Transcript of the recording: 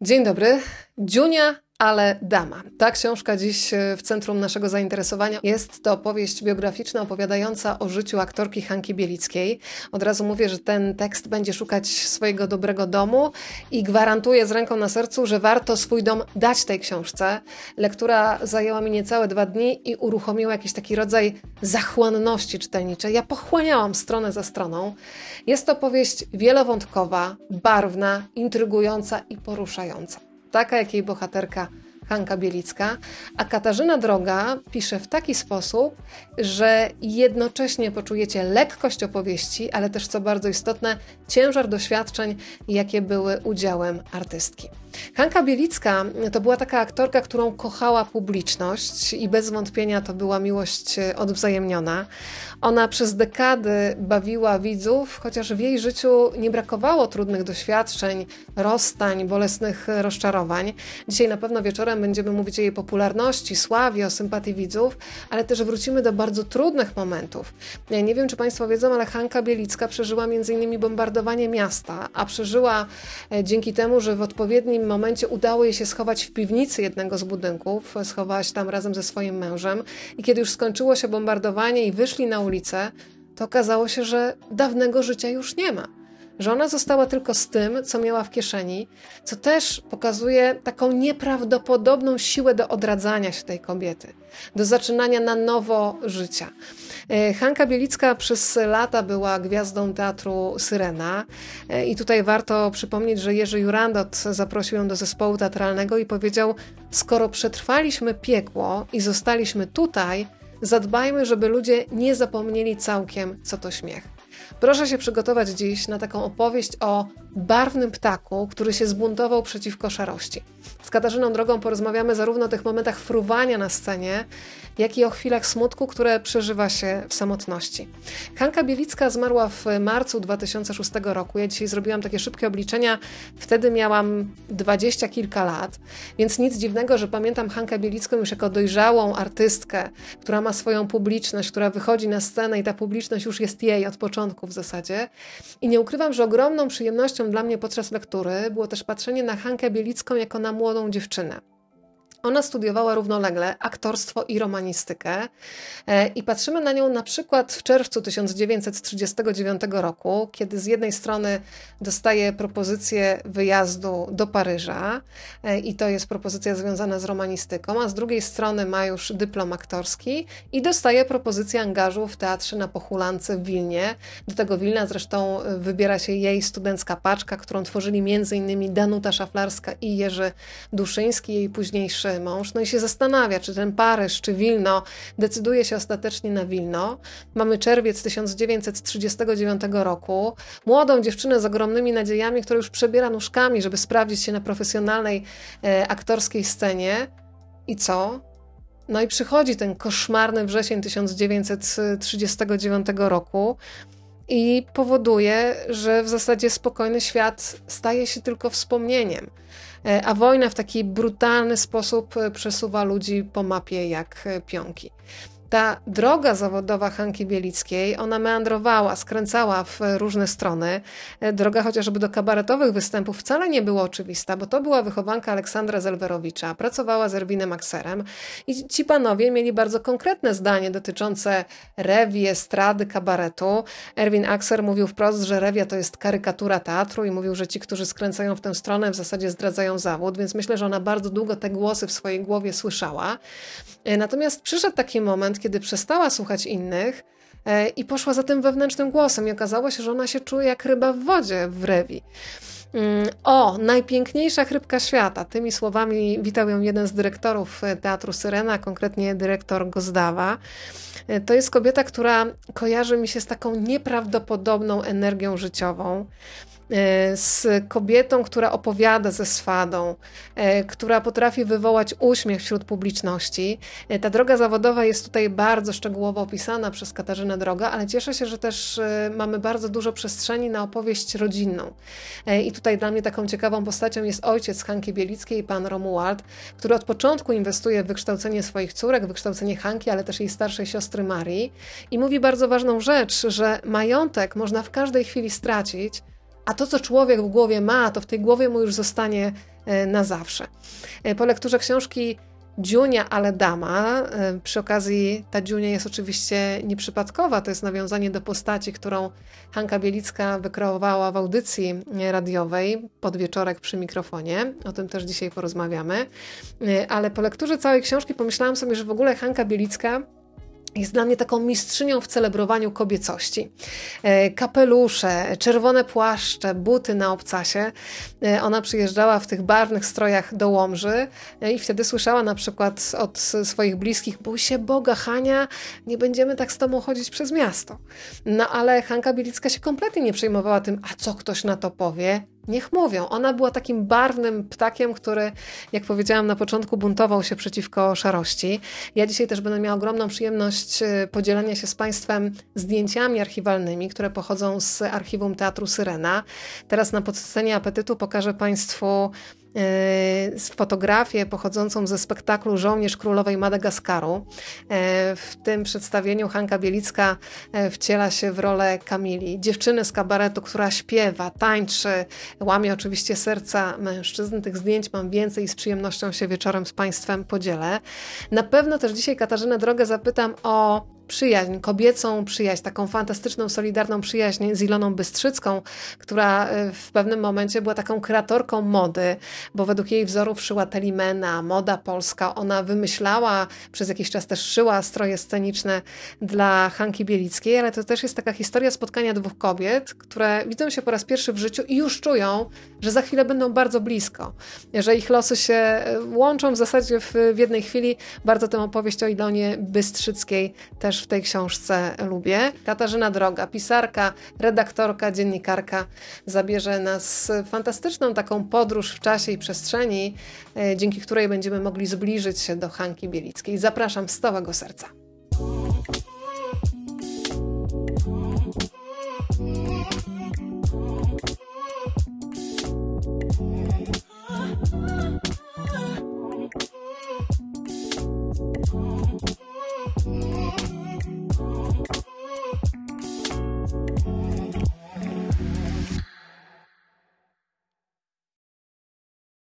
Dzień dobry. Dziunia ale dama. Ta książka dziś e, w centrum naszego zainteresowania. Jest to powieść biograficzna opowiadająca o życiu aktorki Hanki Bielickiej. Od razu mówię, że ten tekst będzie szukać swojego dobrego domu i gwarantuję z ręką na sercu, że warto swój dom dać tej książce. Lektura zajęła mi niecałe dwa dni i uruchomiła jakiś taki rodzaj zachłanności czytelniczej. Ja pochłaniałam stronę za stroną. Jest to powieść wielowątkowa, barwna, intrygująca i poruszająca taka jak jej bohaterka Hanka Bielicka, a Katarzyna Droga pisze w taki sposób, że jednocześnie poczujecie lekkość opowieści, ale też, co bardzo istotne, ciężar doświadczeń, jakie były udziałem artystki. Hanka Bielicka to była taka aktorka, którą kochała publiczność i bez wątpienia to była miłość odwzajemniona. Ona przez dekady bawiła widzów, chociaż w jej życiu nie brakowało trudnych doświadczeń, rozstań, bolesnych rozczarowań. Dzisiaj na pewno wieczorem potem będziemy mówić o jej popularności, sławie, o sympatii widzów, ale też wrócimy do bardzo trudnych momentów. Ja nie wiem, czy Państwo wiedzą, ale Hanka Bielicka przeżyła m.in. bombardowanie miasta, a przeżyła e, dzięki temu, że w odpowiednim momencie udało jej się schować w piwnicy jednego z budynków, schowała się tam razem ze swoim mężem i kiedy już skończyło się bombardowanie i wyszli na ulicę, to okazało się, że dawnego życia już nie ma że ona została tylko z tym, co miała w kieszeni, co też pokazuje taką nieprawdopodobną siłę do odradzania się tej kobiety, do zaczynania na nowo życia. E, Hanka Bielicka przez lata była gwiazdą teatru Syrena e, i tutaj warto przypomnieć, że Jerzy Jurandot zaprosił ją do zespołu teatralnego i powiedział: Skoro przetrwaliśmy piekło i zostaliśmy tutaj, zadbajmy, żeby ludzie nie zapomnieli całkiem, co to śmiech. Proszę się przygotować dziś na taką opowieść o barwnym ptaku, który się zbuntował przeciwko szarości. Z Katarzyną Drogą porozmawiamy zarówno o tych momentach fruwania na scenie, jak i o chwilach smutku, które przeżywa się w samotności. Hanka Bielicka zmarła w marcu 2006 roku. Ja dzisiaj zrobiłam takie szybkie obliczenia. Wtedy miałam dwadzieścia kilka lat, więc nic dziwnego, że pamiętam Hankę Bielicką już jako dojrzałą artystkę, która ma swoją publiczność, która wychodzi na scenę i ta publiczność już jest jej od początku w zasadzie. I nie ukrywam, że ogromną przyjemnością dla mnie podczas lektury było też patrzenie na Hankę Bielicką jako na młodą dziewczynę. Ona studiowała równolegle aktorstwo i romanistykę e, i patrzymy na nią na przykład w czerwcu 1939 roku, kiedy z jednej strony dostaje propozycję wyjazdu do Paryża e, i to jest propozycja związana z romanistyką, a z drugiej strony ma już dyplom aktorski i dostaje propozycję angażu w teatrze na Pochulance w Wilnie. Do tego Wilna zresztą e, wybiera się jej studencka paczka, którą tworzyli m.in. Danuta Szaflarska i Jerzy Duszyński, jej późniejszy pierwszy mąż, no i się zastanawia, czy ten Paryż, czy Wilno, decyduje się ostatecznie na Wilno. Mamy czerwiec 1939 roku. Młodą dziewczynę z ogromnymi nadziejami, która już przebiera nóżkami, żeby sprawdzić się na profesjonalnej e, aktorskiej scenie. I co? No i przychodzi ten koszmarny wrzesień 1939 roku i powoduje, że w zasadzie spokojny świat staje się tylko wspomnieniem. E, a wojna w taki brutalny sposób e, przesuwa ludzi po mapie jak e, pionki ta droga zawodowa Hanki Bielickiej, ona meandrowała, skręcała w różne strony. E, droga chociażby do kabaretowych występów wcale nie była oczywista, bo to była wychowanka Aleksandra Zelwerowicza, pracowała z Erwinem Akserem i ci panowie mieli bardzo konkretne zdanie dotyczące rewi, estrady, kabaretu. Erwin Akser mówił wprost, że rewia to jest karykatura teatru i mówił, że ci, którzy skręcają w tę stronę w zasadzie zdradzają zawód, więc myślę, że ona bardzo długo te głosy w swojej głowie słyszała. E, natomiast przyszedł taki moment, moment, kiedy przestała słuchać innych e, i poszła za tym wewnętrznym głosem i okazało się, że ona się czuje jak ryba w wodzie w rewi. Mm, o, najpiękniejsza chrypka świata. Tymi słowami witał ją jeden z dyrektorów e, Teatru Syrena, konkretnie dyrektor Gozdawa. E, to jest kobieta, która kojarzy mi się z taką nieprawdopodobną energią życiową. E, z kobietą, która opowiada ze swadą, e, która potrafi wywołać uśmiech wśród publiczności. E, ta droga zawodowa jest tutaj bardzo szczegółowo opisana przez Katarzynę Droga, ale cieszę się, że też mamy bardzo dużo przestrzeni na opowieść rodzinną. I tutaj dla mnie taką ciekawą postacią jest ojciec Hanki Bielickiej, pan Romuald, który od początku inwestuje w wykształcenie swoich córek, wykształcenie Hanki, ale też jej starszej siostry Marii i mówi bardzo ważną rzecz, że majątek można w każdej chwili stracić, a to, co człowiek w głowie ma, to w tej głowie mu już zostanie e, na zawsze. E, po lekturze książki Dziunia dama”, e, przy okazji ta Dziunia jest oczywiście nieprzypadkowa, to jest nawiązanie do postaci, którą Hanka Bielicka wykreowała w audycji radiowej podwieczorek przy mikrofonie, o tym też dzisiaj porozmawiamy, ale po lekturze całej książki pomyślałam sobie, że w ogóle Hanka Bielicka jest dla mnie taką mistrzynią w celebrowaniu kobiecości. E, kapelusze, czerwone płaszcze, buty na obcasie. E, ona przyjeżdżała w tych barwnych strojach do Łomży e, i wtedy słyszała na przykład od swoich bliskich, bój się Boga, Hania, nie będziemy tak z tobą chodzić przez miasto. No ale Hanka Bielicka się kompletnie nie przejmowała tym, a co ktoś na to powie, Niech mówią. Ona była takim barwnym ptakiem, który, jak powiedziałam na początku, buntował się przeciwko szarości. Ja dzisiaj też będę miała ogromną przyjemność y, podzielenia się z Państwem zdjęciami archiwalnymi, które pochodzą z archiwum Teatru Syrena. Teraz na podstawie apetytu pokażę Państwu Y, fotografię pochodzącą ze spektaklu Żołnierz Królowej Madagaskaru. Y, w tym przedstawieniu Hanka Bielicka y, wciela się w rolę Kamili, dziewczyny z kabaretu, która śpiewa, tańczy, łamie oczywiście serca mężczyzn. Tych zdjęć mam więcej i z przyjemnością się wieczorem z Państwem podzielę. Na pewno też dzisiaj Katarzynę Drogę zapytam o przyjaźń, kobiecą przyjaźń, taką fantastyczną, solidarną przyjaźń z Iloną Bystrzycką, która y, w pewnym momencie była taką kreatorką mody, bo według jej wzorów szyła Telimena, moda polska. Ona wymyślała, przez jakiś czas też szyła stroje sceniczne dla Hanki Bielickiej, ale to też jest taka historia spotkania dwóch kobiet, które widzą się po raz pierwszy w życiu i już czują, że za chwilę będą bardzo blisko, że ich losy się y, łączą w zasadzie w, w jednej chwili. Bardzo tę opowieść o Ilonie Bystrzyckiej też też w tej książce lubię. Katarzyna Droga, pisarka, redaktorka, dziennikarka, zabierze nas fantastyczną taką podróż w czasie i przestrzeni, e, dzięki której będziemy mogli zbliżyć się do Hanki Bielickiej. Zapraszam z całego serca.